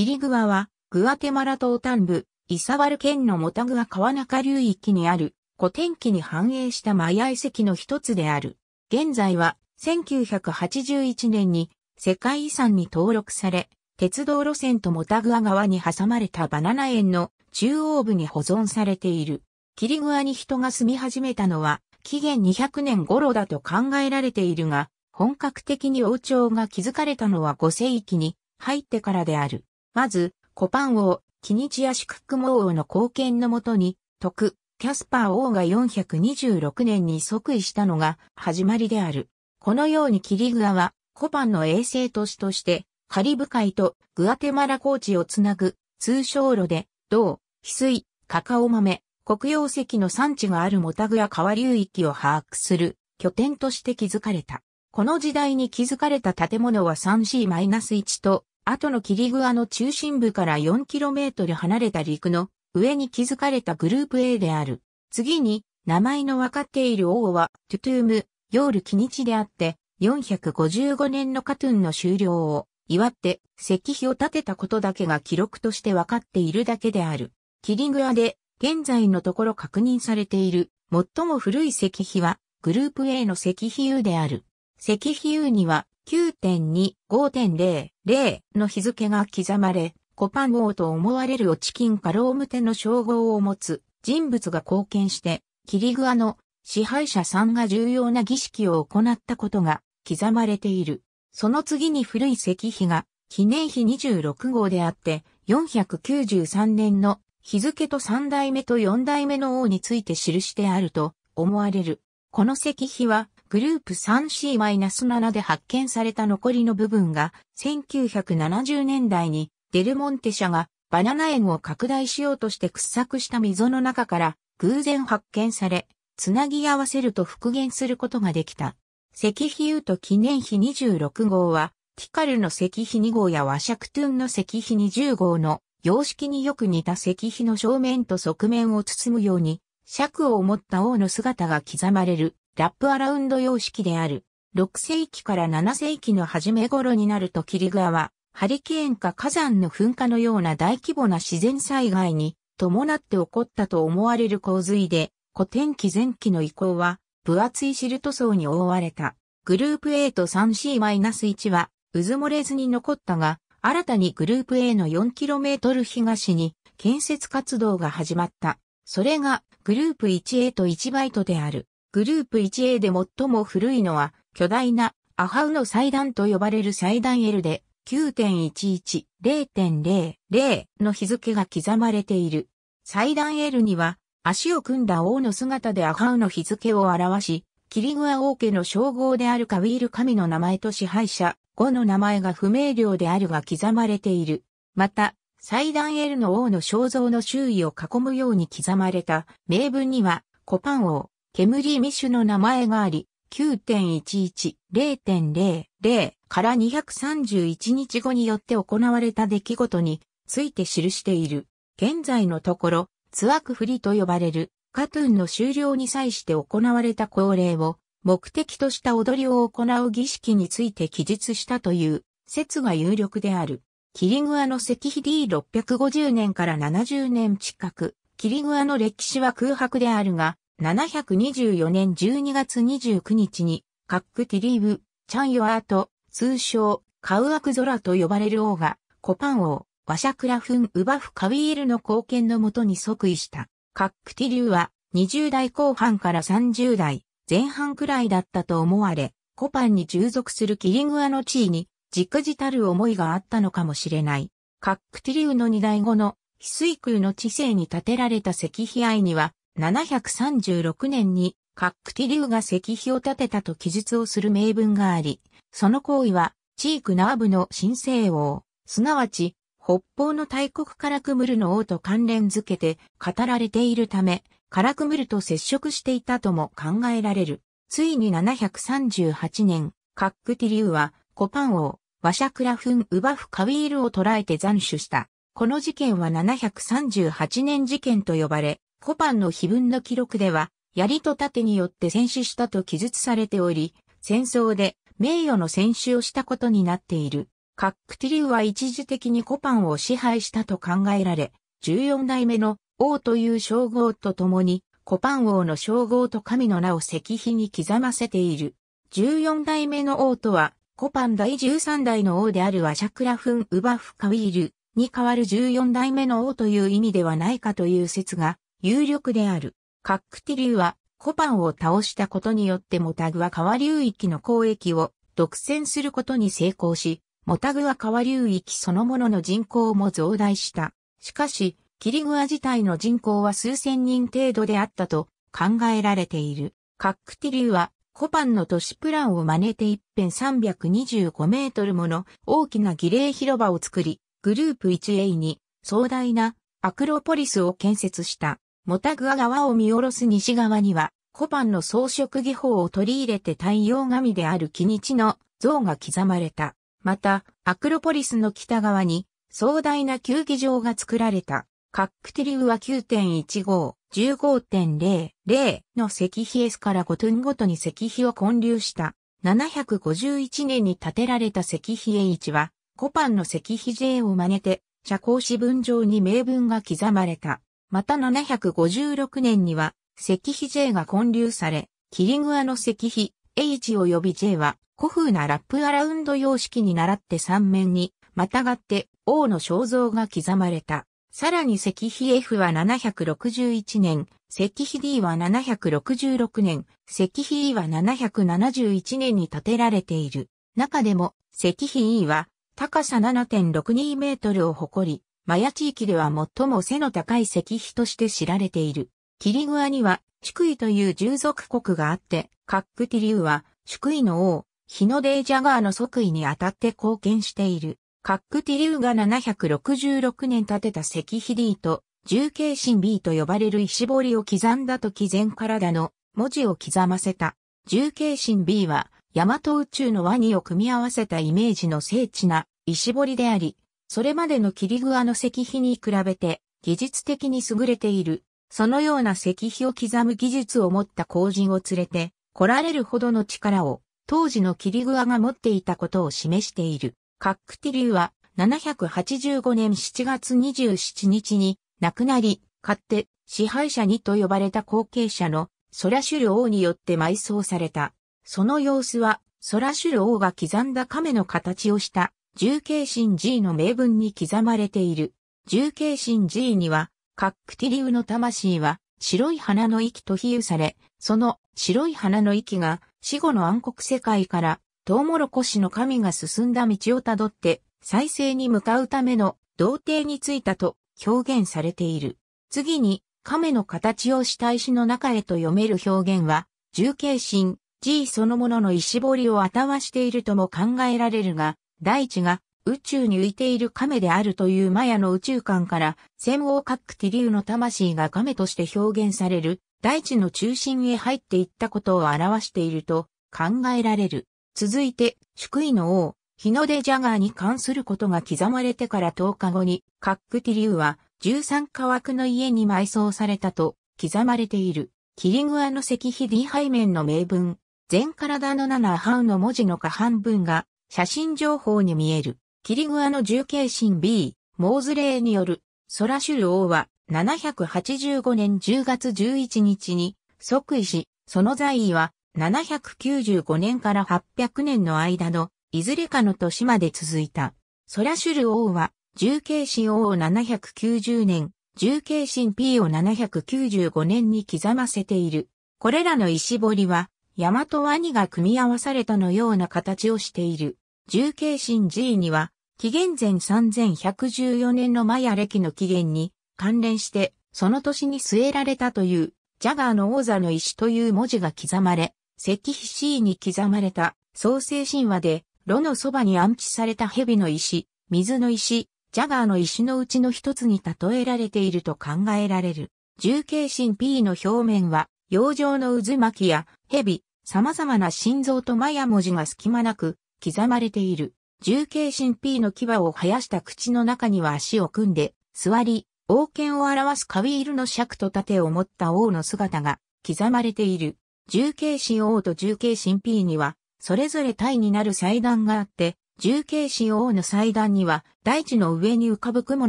キリグアは、グアテマラ島端部、イサワル県のモタグア川中流域にある、古典期に繁栄したマヤ遺跡の一つである。現在は、1981年に世界遺産に登録され、鉄道路線とモタグア川に挟まれたバナナ園の中央部に保存されている。キリグアに人が住み始めたのは、紀元200年頃だと考えられているが、本格的に王朝が築かれたのは5世紀に入ってからである。まず、コパン王、キニチアシクックモ王の貢献のもとに、徳、キャスパー王が426年に即位したのが始まりである。このようにキリグアは、コパンの衛星都市として、カリブ海とグアテマラ高地をつなぐ通称路で、銅、翡翠、カカオ豆、黒曜石の産地があるモタグア川流域を把握する拠点として築かれた。この時代に築かれた建物は 3C-1 と後のキリグアの中心部から 4km 離れた陸の上に築かれたグループ A である。次に、名前のわかっている王は、トゥトゥーム、ヨールキニチであって、455年のカトゥンの終了を祝って石碑を建てたことだけが記録として分かっているだけである。キリグアで現在のところ確認されている最も古い石碑はグループ A の石碑 U である。石碑 U には9.2.5.0.0の日付が刻まれ、コパン王と思われるオチキンカロームテの称号を持つ人物が貢献して、キリグアの支配者さんが重要な儀式を行ったことが刻まれている。その次に古い石碑が記念碑26号であって、493年の日付と3代目と4代目の王について記してあると思われる。この石碑は、グループ 3C-7 で発見された残りの部分が、1970年代にデルモンテ社がバナナ園を拡大しようとして掘削した溝の中から偶然発見され、つなぎ合わせると復元することができた。石碑ウト記念碑26号は、ティカルの石碑2号やワシャクトゥンの石碑20号の様式によく似た石碑の正面と側面を包むように尺を持った王の姿が刻まれるラップアラウンド様式である。6世紀から7世紀の初め頃になるとキリアは、ハリケーンか火山の噴火のような大規模な自然災害に伴って起こったと思われる洪水で、古典期前期の移行は、分厚いシルト層に覆われた。グループ A と 3C-1 は、渦漏れずに残ったが、新たにグループ A の 4km 東に建設活動が始まった。それがグループ 1A と1バイトである。グループ 1A で最も古いのは巨大なアハウの祭壇と呼ばれる祭壇 L で9.11、0.00の日付が刻まれている。祭壇 L には足を組んだ王の姿でアハウの日付を表し、キリグア王家の称号であるカウィール神の名前と支配者、5の名前が不明瞭であるが刻まれている。また、祭壇エルの王の肖像の周囲を囲むように刻まれた名文には、コパン王、ケムリ・ミシュの名前があり、9.11、0.00から231日後によって行われた出来事について記している。現在のところ、ツアクフリと呼ばれるカトゥンの終了に際して行われた恒例を目的とした踊りを行う儀式について記述したという説が有力である。キリグアの石碑 D650 年から70年近く、キリグアの歴史は空白であるが、724年12月29日に、カックティリーブ、チャンヨアート、通称、カウアクゾラと呼ばれる王が、コパン王、ワシャクラフン・ウバフ・カウィールの貢献のもとに即位した。カックティリューは、20代後半から30代、前半くらいだったと思われ、コパンに従属するキリグアの地位に、じくじたる思いがあったのかもしれない。カックティリウの二代後の翡翠空の知性に建てられた石碑愛には、736年にカックティリウが石碑を建てたと記述をする名文があり、その行為は、チークナーブの神聖王、すなわち、北方の大国カラクムルの王と関連づけて語られているため、カラクムルと接触していたとも考えられる。ついに738年、カックティリウはコパン王、ワシャクラフン・ウバフ・カウィールを捕らえて斬首した。この事件は738年事件と呼ばれ、コパンの碑文の記録では、槍と盾によって戦死したと記述されており、戦争で名誉の戦死をしたことになっている。カックティリューは一時的にコパンを支配したと考えられ、14代目の王という称号と共に、コパン王の称号と神の名を石碑に刻ませている。14代目の王とは、コパン第13代の王であるワシャクラフン・ウバフ・カウィールに代わる14代目の王という意味ではないかという説が有力である。カックティリューはコパンを倒したことによってモタグは川流域の交易を独占することに成功し、モタグは川流域そのものの人口も増大した。しかし、キリグア自体の人口は数千人程度であったと考えられている。カックティリューはコパンの都市プランを真似て一辺325メートルもの大きな儀礼広場を作り、グループ 1A に壮大なアクロポリスを建設した。モタグア川を見下ろす西側には、コパンの装飾技法を取り入れて太陽神であるキニチの像が刻まれた。また、アクロポリスの北側に壮大な球技場が作られた。カックティリウは9.15。15.00の石碑エスから5トゥンごとに石碑を建立した。751年に建てられた石碑 H は、コパンの石碑 J を真似て、社交史文上に名文が刻まれた。また756年には、石碑 J が建立され、キリグアの石碑 H 及び J は、古風なラップアラウンド様式に倣って3面に、またがって王の肖像が刻まれた。さらに石碑 F は761年、石碑 D は766年、石碑 E は771年に建てられている。中でも、石碑 E は高さ7.62メートルを誇り、マヤ地域では最も背の高い石碑として知られている。キリグアには、宿位という従属国があって、カックティリウは、宿位の王、ヒノデージャガーの即位にあたって貢献している。カックティリュウが766年建てた石碑 D と、重慶神 B と呼ばれる石彫りを刻んだ時前体の文字を刻ませた。重慶神 B は、大和宇宙のワニを組み合わせたイメージの精緻な石彫りであり、それまでの切り具の石碑に比べて技術的に優れている。そのような石碑を刻む技術を持った工人を連れて来られるほどの力を当時の切り具が持っていたことを示している。カックティリューは785年7月27日に亡くなり、勝手、支配者にと呼ばれた後継者のソラシュル王によって埋葬された。その様子は、ソラシュル王が刻んだ亀の形をした重慶神 G の名文に刻まれている。重慶神 G には、カックティリューの魂は白い花の息と比喩され、その白い花の息が死後の暗黒世界からトウモロコシの神が進んだ道をたどって再生に向かうための童貞についたと表現されている。次に亀の形をした石の中へと読める表現は、重慶神、G そのものの石彫りを表しているとも考えられるが、大地が宇宙に浮いている亀であるというマヤの宇宙観から、戦王各く、ィリの魂が亀として表現される、大地の中心へ入っていったことを表していると考えられる。続いて、宿位の王、日の出ジャガーに関することが刻まれてから10日後に、カックティリュウは、13家枠の家に埋葬されたと、刻まれている、キリグアの石碑 D 背面の名文、全体の7ハウの文字の下半分が、写真情報に見える、キリグアの重慶神 B、モーズレーによる、ソラシュル王は、785年10月11日に、即位し、その在位は、795年から800年の間のいずれかの年まで続いた。ソラシュル王は、重慶神王を790年、重慶神 P を795年に刻ませている。これらの石彫りは、山と兄ワニが組み合わされたのような形をしている。重慶神 G には、紀元前3114年のマヤ暦の起源に関連して、その年に据えられたという、ジャガーの王座の石という文字が刻まれ、石碑 C に刻まれた創世神話で、炉のそばに安置された蛇の石、水の石、ジャガーの石のうちの一つに例えられていると考えられる。重慶神 P の表面は、洋上の渦巻きや蛇、様々な心臓とマヤ文字が隙間なく刻まれている。重慶神 P の牙を生やした口の中には足を組んで、座り、王権を表すカビールの尺と盾を持った王の姿が刻まれている。重慶神王と重慶神 P には、それぞれ体になる祭壇があって、重慶神王の祭壇には、大地の上に浮かぶ雲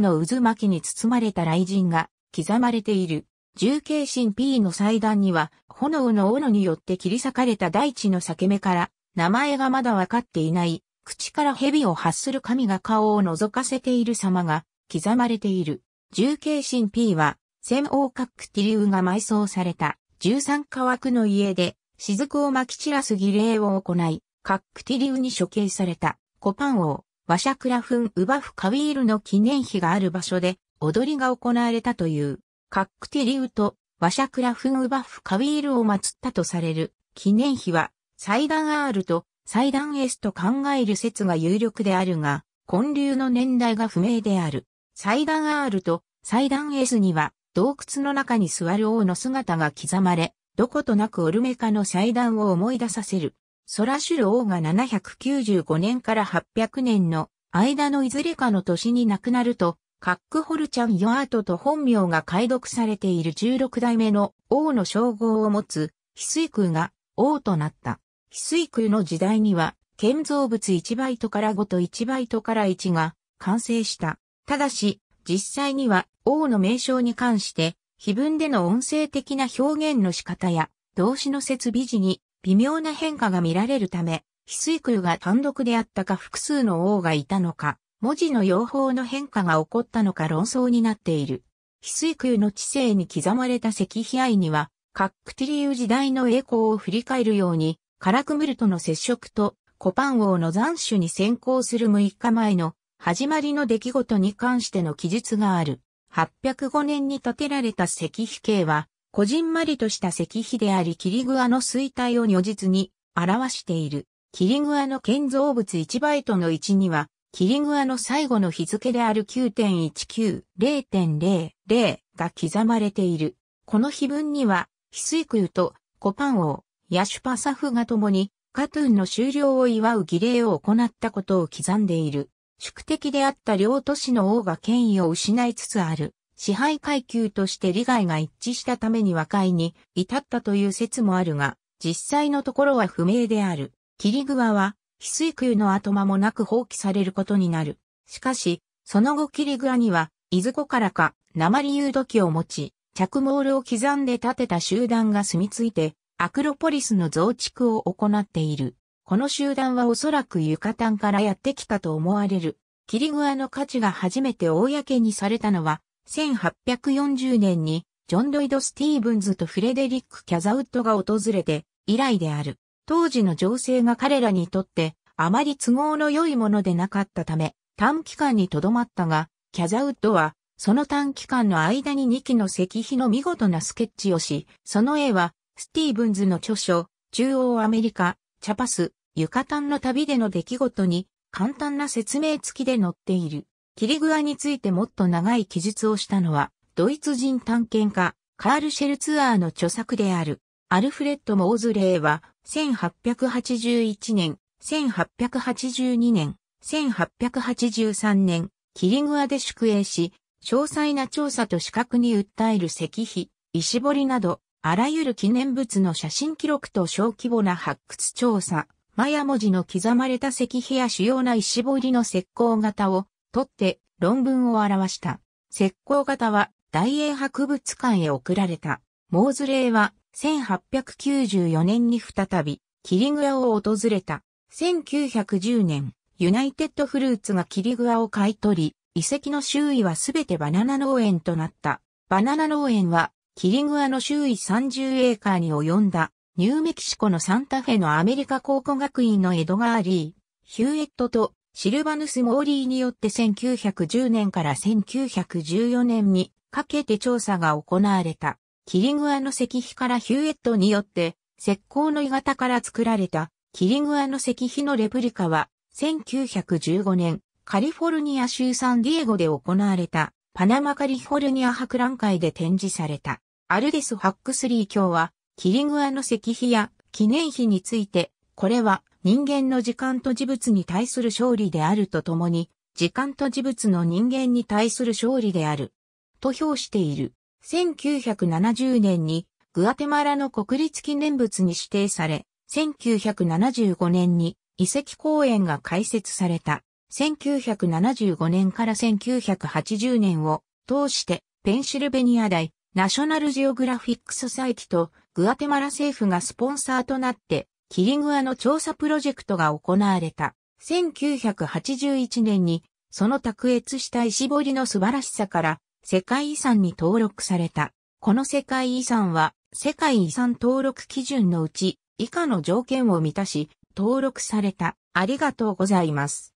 の渦巻きに包まれた雷神が刻まれている。重慶神 P の祭壇には、炎の斧によって切り裂かれた大地の裂け目から、名前がまだわかっていない、口から蛇を発する神が顔を覗かせている様が刻まれている。重慶神 P は、千王閣ティリウが埋葬された。13川枠の家で、雫を撒き散らす儀礼を行い、カックティリウに処刑された、コパン王、ワシャクラフン・ウバフ・カウィールの記念碑がある場所で、踊りが行われたという、カックティリウと、ワシャクラフン・ウバフ・カウィールを祀ったとされる、記念碑は、祭壇 R と祭壇 S と考える説が有力であるが、混流の年代が不明である。祭壇 R と祭壇 S には、洞窟の中に座る王の姿が刻まれ、どことなくオルメカの祭壇を思い出させる。ソラシュル王が795年から800年の間のいずれかの年に亡くなると、カックホルチャン・ヨアートと本名が解読されている16代目の王の称号を持つ、翡翠空が王となった。翡翠空の時代には、建造物1バイトから5と1バイトから1が完成した。ただし、実際には王の名称に関して、碑文での音声的な表現の仕方や、動詞の設備時に微妙な変化が見られるため、翡翠空が単独であったか複数の王がいたのか、文字の用法の変化が起こったのか論争になっている。翡翠空の知性に刻まれた石碑愛には、カックティリウ時代の栄光を振り返るように、カラクムルとの接触と、コパン王の残首に先行する6日前の始まりの出来事に関しての記述がある。805年に建てられた石碑系は、こじんまりとした石碑であり、キリグアの衰退を如実に表している。キリグアの建造物1バイトの1には、キリグアの最後の日付である9.19、0.00が刻まれている。この碑文には、ヒスイクユとコパン王、ヤシュパサフが共に、カトゥンの終了を祝う儀礼を行ったことを刻んでいる。宿敵であった両都市の王が権威を失いつつある。支配階級として利害が一致したために和解に至ったという説もあるが、実際のところは不明である。キリグワは、翡翠宮の後間もなく放棄されることになる。しかし、その後キリグワには、伊ず湖からか、鉛誘土器を持ち、着モールを刻んで建てた集団が住み着いて、アクロポリスの増築を行っている。この集団はおそらくユカタンからやってきたと思われる。キリグアの価値が初めて公にされたのは、1840年に、ジョン・ロイド・スティーブンズとフレデリック・キャザウッドが訪れて、以来である。当時の情勢が彼らにとって、あまり都合の良いものでなかったため、短期間にとどまったが、キャザウッドは、その短期間の間に2期の石碑の見事なスケッチをし、その絵は、スティーブンズの著書、中央アメリカ、チャパス、ユカタンの旅での出来事に簡単な説明付きで載っている。キリグアについてもっと長い記述をしたのは、ドイツ人探検家、カール・シェルツアーの著作である。アルフレッド・モーズレーは、1881年、1882年、1883年、キリグアで宿営し、詳細な調査と資格に訴える石碑、石彫りなど、あらゆる記念物の写真記録と小規模な発掘調査、マヤ文字の刻まれた石碑や主要な石彫りの石膏型を取って論文を表した。石膏型は大英博物館へ送られた。モーズレイは1894年に再びキリグアを訪れた。1910年、ユナイテッドフルーツがキリグアを買い取り、遺跡の周囲はすべてバナナ農園となった。バナナ農園はキリグアの周囲30エーカーに及んだニューメキシコのサンタフェのアメリカ考古学院のエドガー・リー、ヒューエットとシルバヌス・モーリーによって1910年から1914年にかけて調査が行われた。キリグアの石碑からヒューエットによって石膏の鋳型から作られたキリグアの石碑のレプリカは1915年カリフォルニア州サンディエゴで行われたパナマカリフォルニア博覧会で展示された。アルデス・ハックスリー卿はキリグアの石碑や記念碑について、これは人間の時間と事物に対する勝利であるとともに、時間と事物の人間に対する勝利である。と評している。1970年にグアテマラの国立記念物に指定され、1975年に遺跡公園が開設された。1975年から1980年を通してペンシルベニア大、ナショナルジオグラフィックソサイティとグアテマラ政府がスポンサーとなって、キリグアの調査プロジェクトが行われた。1981年に、その卓越した石彫りの素晴らしさから、世界遺産に登録された。この世界遺産は、世界遺産登録基準のうち、以下の条件を満たし、登録された。ありがとうございます。